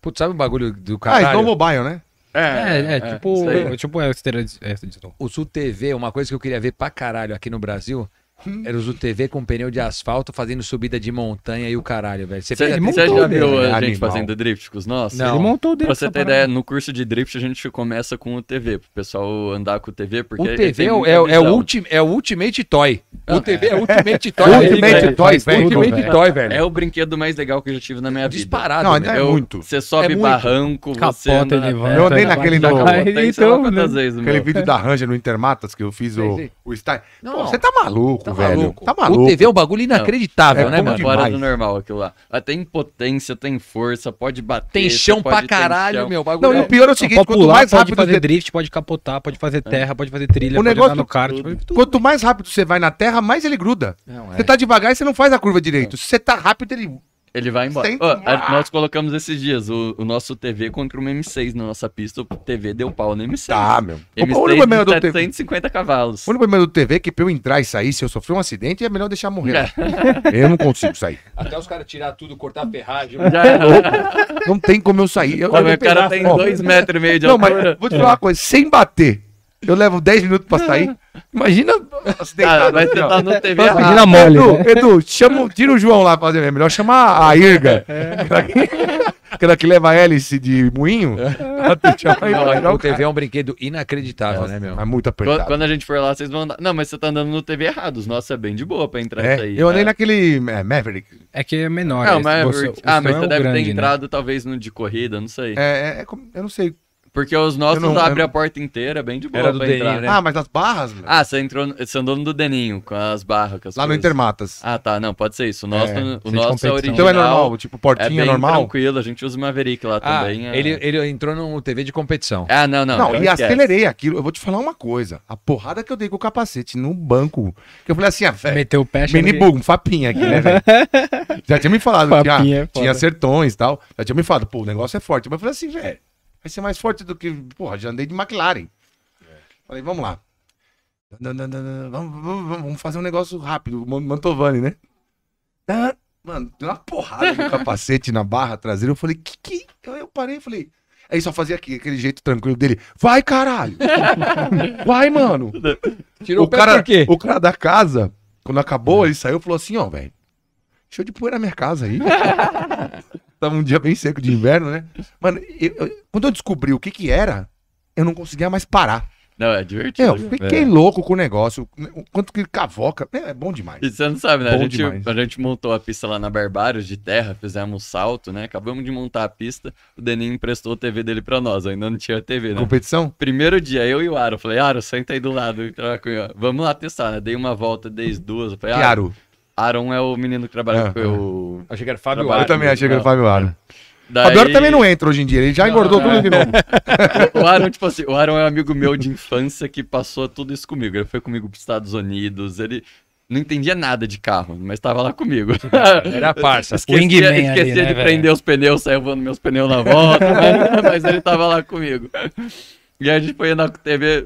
Putz, sabe o bagulho do caralho? Ah, então mobile, né? É, é, é, é tipo, é tipo é, o Sul TV, uma coisa que eu queria ver pra caralho aqui no Brasil era o TV com pneu de asfalto fazendo subida de montanha e o caralho, velho. Você, montou, já viu a gente fazendo drift com os nossos? Não. Ele montou o drift. Pra você ter ideia, no curso de drift a gente começa com o TV, pro pessoal andar com o TV, porque. O TV é, é, é, o é é ulti, é o Ultimate Toy. Ah, o TV é, é Ultimate Toy. Ultimate Toy, velho. Ultimate é Toy, velho. É o brinquedo mais legal que eu já tive na minha Disparado, vida. Disparado, né? É muito. Você sobe barranco, você. Capota, anda, levanta, eu andei naquele da Então, né? aquele vídeo da Ranger no Intermatas que eu fiz o Style. Você tá maluco? tá velho. Maluco. Tá maluco. O TV é um bagulho inacreditável, é, né, mano? Fora do normal aquilo lá. Ah, tem potência, tem força, pode bater. Tem chão pra caralho, chão. meu. Bagulho não, é... e o pior é o seguinte: quanto mais rápido. Pode fazer drift, pode capotar, pode fazer é. terra, pode fazer trilha, o negócio, no kart. Quanto mais rápido você vai na terra, mais ele gruda. Você é. tá devagar e você não faz a curva direito. Se é. você tá rápido, ele ele vai embora. Oh, a, ah. nós colocamos esses dias o, o, nosso TV contra uma M6 na nossa pista. O TV deu pau no M6. Ah, tá, meu. M6 o único problema é do TV 150 cavalos. O único problema é do TV é que pra eu entrar e sair, se eu sofrer um acidente, é melhor deixar morrer. É. Eu não consigo sair. Até os caras tirar tudo, cortar a ferragem. louco. não tem como eu sair. Eu, Pô, meu é cara tem dois metros e meio de não, altura. Não, mas vou te falar uma coisa. Sem bater, eu levo 10 minutos pra sair. Imagina ah, né? vai sentar no TV. Vai pedir na mole, Edu, né? Edu, chama, tira o João lá pra fazer. É melhor chamar a Irga. É. Aquela que, leva a hélice de moinho. É. Não, aí, o TV é um brinquedo inacreditável, né, meu? É muito apertado. Quando, a gente for lá, vocês vão andar. Não, mas você tá andando no TV errado. Os nossos é bem de boa pra entrar é. aí. Eu andei né? naquele é, Maverick. É que é menor. Maverick. Ah, é você, ah, mas você deve grande, ter né? entrado né? talvez no de corrida, não sei. É, é eu não sei porque os nossos não, abrem eu... a porta inteira, bem de boa. Era do entrar, Né? Ah, mas as barras? Ah, você entrou, você andou no do Deninho, com as barras. Com as Lá coisas. no Intermatas. Ah, tá, não, pode ser isso. O nosso é, o nosso é original. Então é normal, tipo, portinha é, é normal? tranquilo, a gente usa o Maverick lá ah, também. É... Ele, ele entrou no TV de competição. Ah, não, não. Não, e acelerei aquilo. Eu vou te falar uma coisa. A porrada que eu dei com o capacete no banco, que eu falei assim, ah, velho. Meteu o pé, Mini bug, um fapinha aqui, né, velho? já tinha me falado, tinha, é tinha sertões e tal. Já tinha me falado, pô, o negócio é forte. Mas eu falei assim, velho Vai ser mais forte do que. Porra, já andei de McLaren. É. Falei, vamos lá. Vamos, vamos, vamos fazer um negócio rápido. Mantovani, né? Mano, deu uma porrada no capacete na barra traseira. Eu falei, que que. Eu, eu parei falei. Aí só fazia aqui, aquele jeito tranquilo dele. Vai, caralho! Vai, mano! Tirou o, cara, o cara da casa, quando acabou, é. ele saiu e falou assim, ó, velho. Deixa eu de poeira na minha casa aí. Tava um dia bem seco de inverno, né? Mano, eu, eu, quando eu descobri o que que era, eu não conseguia mais parar. Não, é divertido. É, eu né? fiquei é. louco com o negócio. O quanto que cavoca. É, é bom demais. E você não sabe, né? a gente, a gente montou a pista lá na Barbários de terra, fizemos um salto, né? Acabamos de montar a pista. O Denim emprestou a TV dele pra nós. Ainda não tinha TV, né? Competição? Primeiro dia, eu e o Aro. Falei, Aro, senta aí do lado. Então, vamos lá testar, né? Dei uma volta desde duas. Falei, Aro. Que Aro? Aaron é o menino que trabalha é, com eu. É. Achei que era Fábio Trabalho, Eu também achei que era é. Fábio Aaron. Daí... O Fabio também não entra hoje em dia, ele já engordou não, tudo de novo. o Aaron, tipo assim, o Aaron é um amigo meu de infância que passou tudo isso comigo. Ele foi comigo pros Estados Unidos, ele não entendia nada de carro, mas estava lá comigo. Era parça. Esquecia, esquecia ali, de né, prender velho? os pneus, saiu voando meus pneus na volta, mas, mas, ele estava lá comigo. E a gente foi na TV,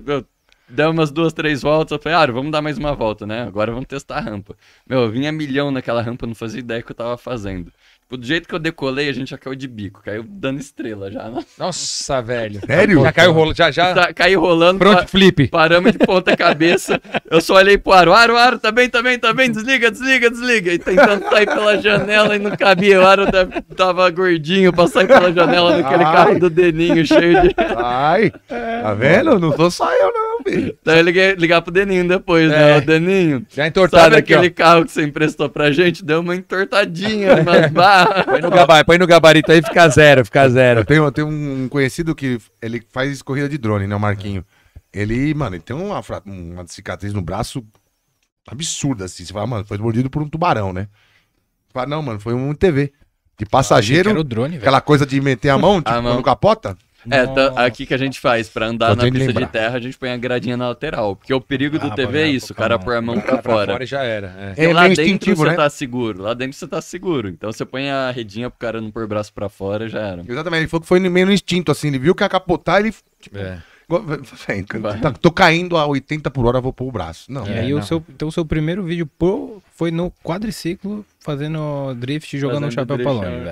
Damos umas duas, três voltas. Eu falei, ah, vamos dar mais uma volta, né? Agora vamos testar a rampa. Meu, eu vinha milhão naquela rampa, não fazia ideia do que eu tava fazendo. Tipo, do jeito que eu decolei, a gente já caiu de bico. Caiu dando estrela já. Né? Nossa, velho. Sério? Já caiu rolando, já, já. Tá, caiu rolando. Pronto, pa flip. Paramos de ponta cabeça. eu só olhei pro aro. Aro, aro, tá bem, tá bem, tá bem. Desliga, desliga, desliga. E tentando sair pela janela e não cabia. O aro tava gordinho pra sair pela janela daquele carro do Deninho cheio de... Ai, tá vendo? Não sou só eu, não. Então Daí eu liguei, ligar pro Deninho depois, né? é. né? O Deninho. Já entortado sabe aqui, aquele ó. carro que você emprestou pra gente? Deu uma entortadinha nas barras. Põe no, gabarito, põe no gabarito aí fica zero, fica zero. Tem um conhecido que ele faz corrida de drone, né? O Marquinho. Ele, mano, ele tem uma, uma cicatriz no braço absurda, assim. Você fala, mano, foi mordido por um tubarão, né? Fala, não, mano, foi um TV. De ah, passageiro. Ah, drone, aquela coisa de meter a mão, tipo, capota. É, tá, aqui que a gente faz, pra andar na pista de terra, a gente põe a gradinha na lateral. Porque o perigo do ah, TV é isso, o cara põe a mão pra, pra fora. fora já era. É. é lá dentro você né? tá seguro, lá dentro você tá seguro. Então você põe a redinha pro cara não pôr o braço pra fora, já era. Exatamente, ele falou que foi meio no instinto, assim, ele viu que ia capotar, ele... Tipo, é. Tá, tá, tô caindo a 80 por hora, vou pôr o braço. Não. É, aí não. O seu, então o seu primeiro vídeo pro foi no quadriciclo, fazendo drift, jogando o um chapéu pra longe, é. velho.